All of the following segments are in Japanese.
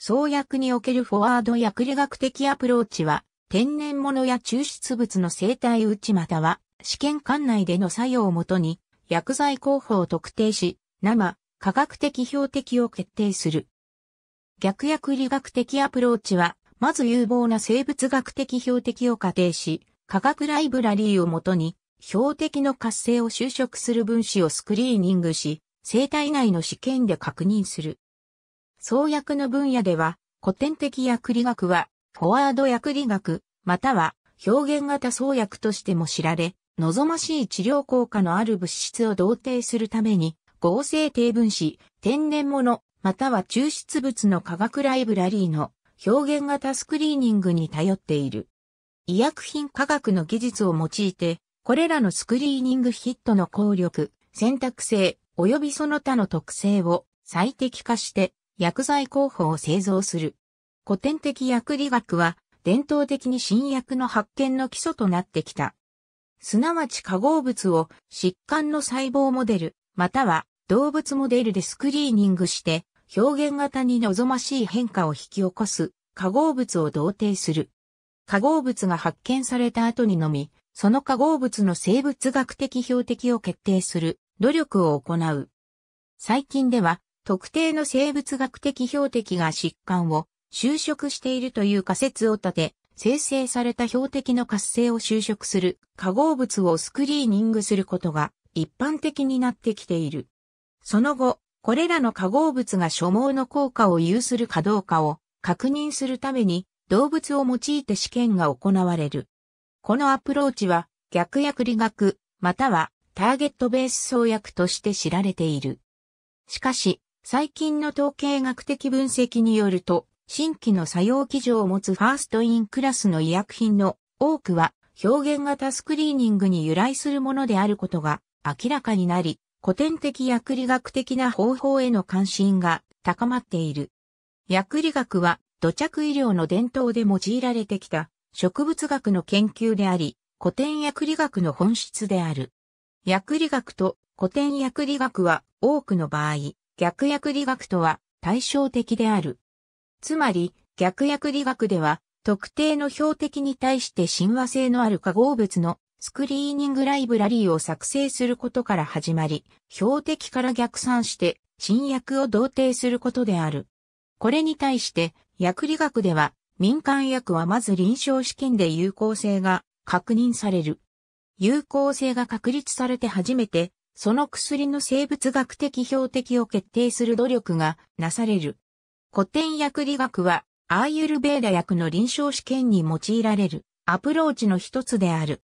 創薬におけるフォワード薬理学的アプローチは、天然物や抽出物の生体ちまたは、試験管内での作用をもとに、薬剤候補を特定し、生、科学的標的を決定する。逆薬理学的アプローチは、まず有望な生物学的標的を仮定し、科学ライブラリーをもとに、標的の活性を修飾する分子をスクリーニングし、生体内の試験で確認する。創薬の分野では、古典的薬理学は、フォワード薬理学、または表現型創薬としても知られ、望ましい治療効果のある物質を同定するために、合成低分子、天然物、または抽出物の化学ライブラリーの表現型スクリーニングに頼っている。医薬品科学の技術を用いて、これらのスクリーニングヒットの効力、選択性、及びその他の特性を最適化して薬剤候補を製造する。古典的薬理学は、伝統的に新薬の発見の基礎となってきた。すなわち化合物を疾患の細胞モデル、または動物モデルでスクリーニングして、表現型に望ましい変化を引き起こす化合物を同定する。化合物が発見された後にのみ、その化合物の生物学的標的を決定する努力を行う。最近では特定の生物学的標的が疾患を修飾しているという仮説を立て、生成された標的の活性を修飾する化合物をスクリーニングすることが一般的になってきている。その後、これらの化合物が所望の効果を有するかどうかを確認するために動物を用いて試験が行われる。このアプローチは逆薬理学またはターゲットベース創薬として知られている。しかし、最近の統計学的分析によると、新規の作用基準を持つファーストインクラスの医薬品の多くは表現型スクリーニングに由来するものであることが明らかになり、古典的薬理学的な方法への関心が高まっている。薬理学は土着医療の伝統で用いられてきた植物学の研究であり、古典薬理学の本質である。薬理学と古典薬理学は多くの場合、逆薬理学とは対照的である。つまり、逆薬理学では、特定の標的に対して親和性のある化合物のスクリーニングライブラリーを作成することから始まり、標的から逆算して新薬を同定することである。これに対して、薬理学では、民間薬はまず臨床試験で有効性が確認される。有効性が確立されて初めてその薬の生物学的標的を決定する努力がなされる。古典薬理学は、アーユルベーダ薬の臨床試験に用いられるアプローチの一つである。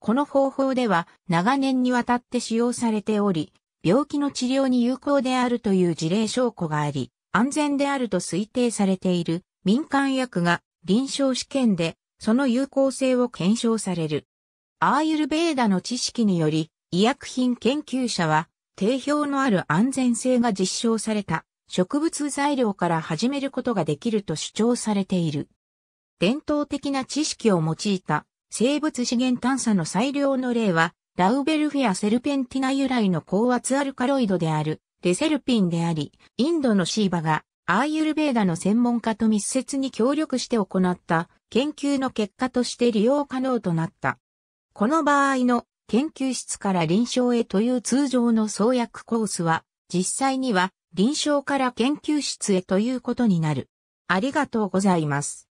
この方法では長年にわたって使用されており、病気の治療に有効であるという事例証拠があり、安全であると推定されている民間薬が臨床試験でその有効性を検証される。アーユルベーダの知識により医薬品研究者は、定評のある安全性が実証された植物材料から始めることができると主張されている。伝統的な知識を用いた生物資源探査の最良の例は、ラウベルフィアセルペンティナ由来の高圧アルカロイドであるデセルピンであり、インドのシーバがアーユルベーダの専門家と密接に協力して行った研究の結果として利用可能となった。この場合の研究室から臨床へという通常の創薬コースは、実際には臨床から研究室へということになる。ありがとうございます。